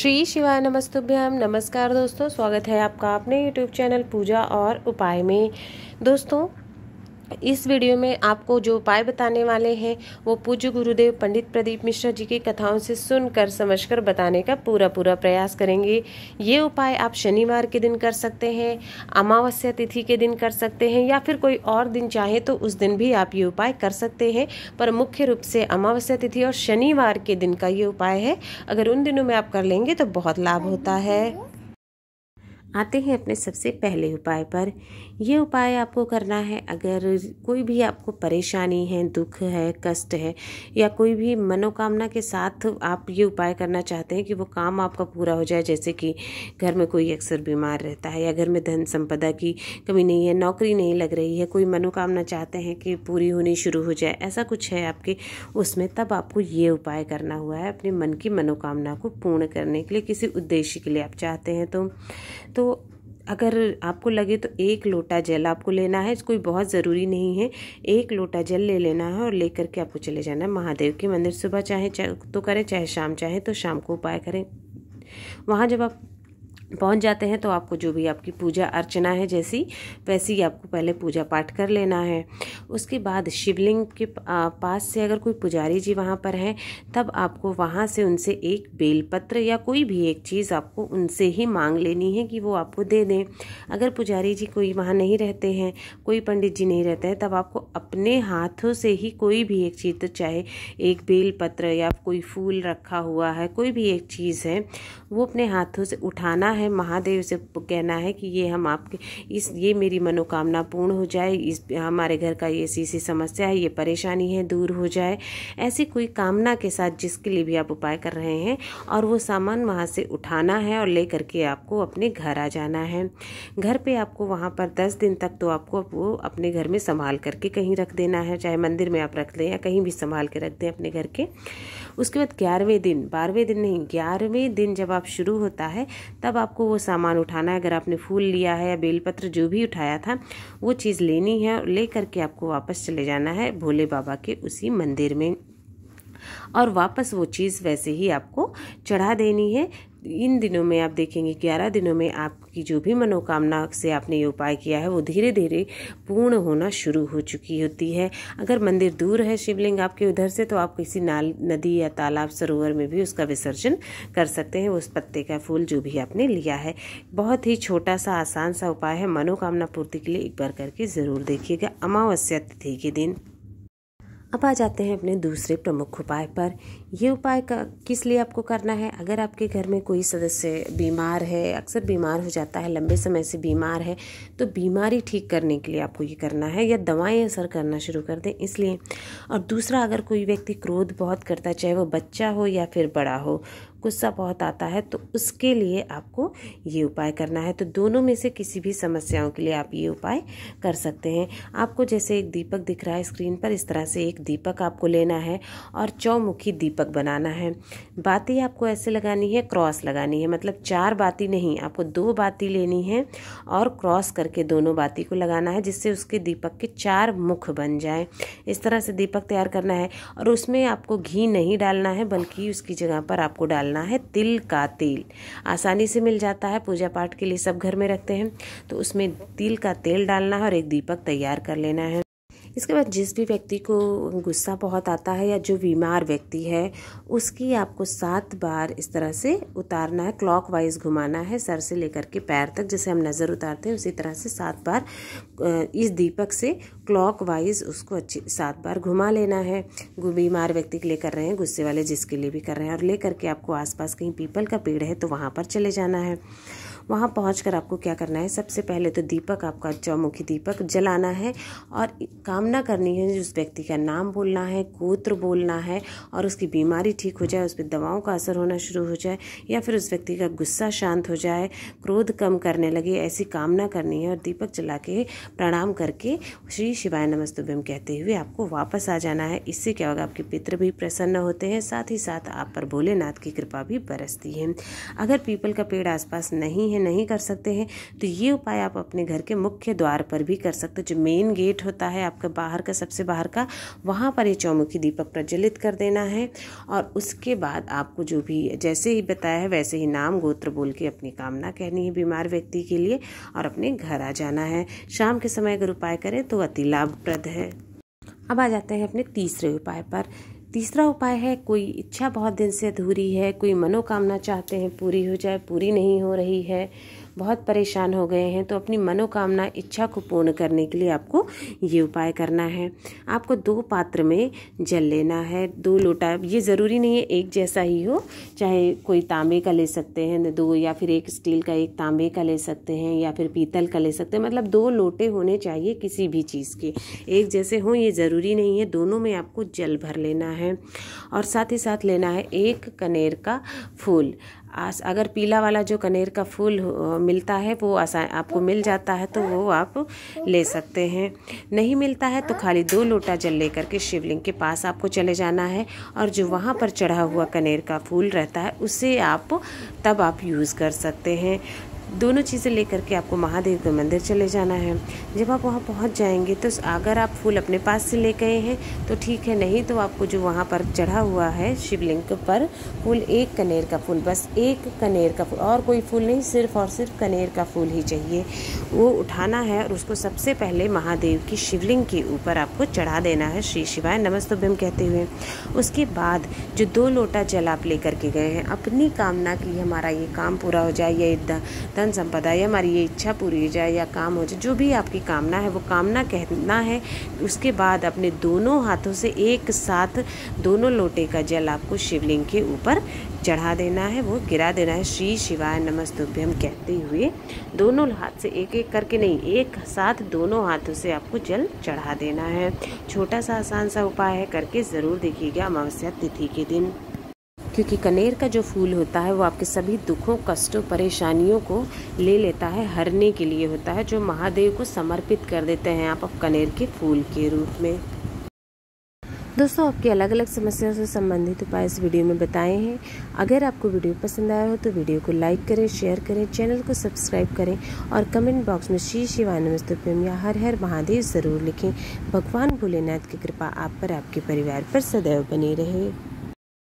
श्री शिवाय नमस्तुभ्यम नमस्कार दोस्तों स्वागत है आपका अपने यूट्यूब चैनल पूजा और उपाय में दोस्तों इस वीडियो में आपको जो उपाय बताने वाले हैं वो पूज्य गुरुदेव पंडित प्रदीप मिश्रा जी की कथाओं से सुनकर समझकर बताने का पूरा पूरा प्रयास करेंगे ये उपाय आप शनिवार के दिन कर सकते हैं अमावस्या तिथि के दिन कर सकते हैं या फिर कोई और दिन चाहे तो उस दिन भी आप ये उपाय कर सकते हैं पर मुख्य रूप से अमावस्या तिथि और शनिवार के दिन का ये उपाय है अगर उन दिनों में आप कर लेंगे तो बहुत लाभ होता है आते हैं अपने सबसे पहले उपाय पर यह उपाय आपको करना है अगर कोई भी आपको परेशानी है दुख है कष्ट है या कोई भी मनोकामना के साथ आप ये उपाय करना चाहते हैं कि वो काम आपका पूरा हो जाए जैसे कि घर में कोई अक्सर बीमार रहता है या घर में धन संपदा की कमी नहीं है नौकरी नहीं लग रही है कोई मनोकामना चाहते हैं कि पूरी होनी शुरू हो जाए ऐसा कुछ है आपके उसमें तब आपको ये उपाय करना हुआ है अपने मन की मनोकामना को पूर्ण करने के लिए किसी उद्देश्य के लिए आप चाहते हैं तो, तो तो अगर आपको लगे तो एक लोटा जल आपको लेना है कोई बहुत ज़रूरी नहीं है एक लोटा जल ले लेना है और लेकर के आपको चले जाना है महादेव के मंदिर सुबह चाहे तो करें चाहे शाम चाहे तो शाम को उपाय करें वहाँ जब आप पहुंच जाते हैं तो आपको जो भी आपकी पूजा अर्चना है जैसी वैसी ही आपको पहले पूजा पाठ कर लेना है उसके बाद शिवलिंग के पास से अगर कोई पुजारी जी वहाँ पर हैं तब आपको वहाँ से उनसे एक बेलपत्र या कोई भी एक चीज़ आपको उनसे ही मांग लेनी है कि वो आपको दे दें अगर पुजारी जी कोई वहाँ नहीं रहते हैं कोई पंडित जी नहीं रहते हैं तब आपको अपने हाथों से ही कोई भी एक चीज़ तो चाहे एक बेलपत्र या कोई फूल रखा हुआ है कोई भी एक चीज़ है वो अपने हाथों से उठाना है है महादेव से कहना है कि ये हम आपके इस ये मेरी मनोकामना पूर्ण हो जाए इस हमारे घर का ये सी सी समस्या है ये परेशानी है दूर हो जाए ऐसी कोई कामना के साथ जिसके लिए भी आप उपाय कर रहे हैं और वो सामान वहाँ से उठाना है और ले करके आपको अपने घर आ जाना है घर पर आपको वहाँ पर दस दिन तक तो आपको वो अपने घर में संभाल करके कहीं रख देना है चाहे मंदिर में आप रख दें या कहीं भी संभाल के रख दें अपने घर के उसके बाद ग्यारहवें दिन बारहवें दिन नहीं ग्यारहवें दिन जब आप शुरू होता है तब आप आपको वो सामान उठाना है अगर आपने फूल लिया है या बेलपत्र जो भी उठाया था वो चीज़ लेनी है और ले करके आपको वापस चले जाना है भोले बाबा के उसी मंदिर में और वापस वो चीज़ वैसे ही आपको चढ़ा देनी है इन दिनों में आप देखेंगे ग्यारह दिनों में आपकी जो भी मनोकामना से आपने ये उपाय किया है वो धीरे धीरे पूर्ण होना शुरू हो चुकी होती है अगर मंदिर दूर है शिवलिंग आपके उधर से तो आप किसी नाल नदी या तालाब सरोवर में भी उसका विसर्जन कर सकते हैं उस पत्ते का फूल जो भी आपने लिया है बहुत ही छोटा सा आसान सा उपाय है मनोकामना पूर्ति के लिए एक बार करके ज़रूर देखिएगा अमावस्या तिथि के दिन अब आ जाते हैं अपने दूसरे प्रमुख उपाय पर ये उपाय का किस लिए आपको करना है अगर आपके घर में कोई सदस्य बीमार है अक्सर बीमार हो जाता है लंबे समय से बीमार है तो बीमारी ठीक करने के लिए आपको ये करना है या दवाएं असर करना शुरू कर दें इसलिए और दूसरा अगर कोई व्यक्ति क्रोध बहुत करता है चाहे वो बच्चा हो या फिर बड़ा हो गुस्सा बहुत आता है तो उसके लिए आपको ये उपाय करना है तो दोनों में से किसी भी समस्याओं के लिए आप ये उपाय कर सकते हैं आपको जैसे एक दीपक दिख रहा है स्क्रीन पर इस तरह से एक दीपक आपको लेना है और चौमुखी दीपक बनाना है बाती आपको ऐसे लगानी है क्रॉस लगानी है मतलब चार बाती नहीं आपको दो बाती लेनी है और क्रॉस करके दोनों बाती को लगाना है जिससे उसके दीपक के चार मुख बन जाए इस तरह से दीपक तैयार करना है और उसमें आपको घी नहीं डालना है बल्कि उसकी जगह पर आपको डालना डालना है तिल का तेल आसानी से मिल जाता है पूजा पाठ के लिए सब घर में रखते हैं तो उसमें तिल का तेल डालना है और एक दीपक तैयार कर लेना है इसके बाद जिस भी व्यक्ति को गुस्सा बहुत आता है या जो बीमार व्यक्ति है उसकी आपको सात बार इस तरह से उतारना है क्लॉक वाइज घुमाना है सर से लेकर के पैर तक जैसे हम नज़र उतारते हैं उसी तरह से सात बार इस दीपक से क्लॉक वाइज उसको अच्छी सात बार घुमा लेना है बीमार व्यक्ति के लिए कर रहे हैं गुस्से वाले जिसके लिए भी कर रहे हैं और ले करके आपको आसपास कहीं पीपल का पेड़ है तो वहाँ पर चले जाना है वहाँ पहुँच आपको क्या करना है सबसे पहले तो दीपक आपका चौमुखी दीपक जलाना है और कामना करनी है उस व्यक्ति का नाम बोलना है गोत्र बोलना है और उसकी बीमारी ठीक हो जाए उस पर दवाओं का असर होना शुरू हो जाए या फिर उस व्यक्ति का गुस्सा शांत हो जाए क्रोध कम करने लगे ऐसी कामना करनी है और दीपक जला के प्रणाम करके श्री शिवाय नमस्तुभ्यम कहते हुए आपको वापस आ जाना है इससे क्या होगा आपके पितृ भी प्रसन्न होते हैं साथ ही साथ आप पर भोलेनाथ की कृपा भी बरसती है अगर पीपल का पेड़ आसपास नहीं नहीं नहीं कर सकते हैं तो ये उपाय आप अपने घर के मुख्य द्वार पर भी कर सकते हैं जो मेन गेट होता है आपके बाहर का सबसे बाहर का वहाँ पर ये चौमुखी दीपक प्रज्वलित कर देना है और उसके बाद आपको जो भी जैसे ही बताया है वैसे ही नाम गोत्र बोल के अपनी कामना कहनी है बीमार व्यक्ति के लिए और अपने घर आ जाना है शाम के समय अगर उपाय करें तो अति लाभप्रद है अब आ जाते हैं अपने तीसरे उपाय पर तीसरा उपाय है कोई इच्छा बहुत दिन से अधूरी है कोई मनोकामना चाहते हैं पूरी हो जाए पूरी नहीं हो रही है बहुत परेशान हो गए हैं तो अपनी मनोकामना इच्छा को पूर्ण करने के लिए आपको ये उपाय करना है आपको दो पात्र में जल लेना है दो लोटा ये ज़रूरी नहीं है एक जैसा ही हो चाहे कोई तांबे का ले सकते हैं दो या फिर एक स्टील का एक तांबे का ले सकते हैं या फिर पीतल का ले सकते हैं मतलब दो लोटे होने चाहिए किसी भी चीज़ के एक जैसे हों ये ज़रूरी नहीं है दोनों में आपको जल भर लेना है और साथ ही साथ लेना है एक कनेर का फूल आस अगर पीला वाला जो कनेर का फूल मिलता है वो आसान आपको मिल जाता है तो वो आप ले सकते हैं नहीं मिलता है तो खाली दो लोटा जल लेकर के शिवलिंग के पास आपको चले जाना है और जो वहाँ पर चढ़ा हुआ कनेर का फूल रहता है उसे आप तब आप यूज़ कर सकते हैं दोनों चीज़ें लेकर के आपको महादेव के मंदिर चले जाना है जब आप वहाँ पहुँच जाएंगे तो अगर आप फूल अपने पास से ले गए हैं तो ठीक है नहीं तो आपको जो वहाँ पर चढ़ा हुआ है शिवलिंग पर फूल एक कनेर का फूल बस एक कनेर का फूल और कोई फूल नहीं सिर्फ और सिर्फ कनेर का फूल ही चाहिए वो उठाना है और उसको सबसे पहले महादेव की शिवलिंग के ऊपर आपको चढ़ा देना है श्री शिवाय नमस्तुभ्यम कहते हुए उसके बाद जो दो लोटा जल आप लेकर के गए हैं अपनी कामना की हमारा ये काम पूरा हो जाए ये धन संपदा या हमारी ये इच्छा पूरी हो जाए या काम हो जाए जो भी आपकी कामना है वो कामना कहना है उसके बाद अपने दोनों हाथों से एक साथ दोनों लोटे का जल आपको शिवलिंग के ऊपर चढ़ा देना है वो गिरा देना है श्री शिवाय नमस्तुभ्यम कहते हुए दोनों हाथ से एक एक करके नहीं एक साथ दोनों हाथों से आपको जल चढ़ा देना है छोटा सा आसान सा उपाय है करके ज़रूर देखिएगा अमावस्या तिथि के दिन क्योंकि कनेर का जो फूल होता है वो आपके सभी दुखों कष्टों परेशानियों को ले लेता है हरने के लिए होता है जो महादेव को समर्पित कर देते हैं आप अब कनेर के फूल के रूप में दोस्तों आपकी अलग अलग समस्याओं से संबंधित उपाय इस वीडियो में बताए हैं अगर आपको वीडियो पसंद आया हो तो वीडियो को लाइक करें शेयर करें चैनल को सब्सक्राइब करें और कमेंट बॉक्स में श्री शिवानमस्तुभ्यम या हर हर महादेव ज़रूर लिखें भगवान भोलेनाथ की कृपा आप पर आपके परिवार पर सदैव बनी रहे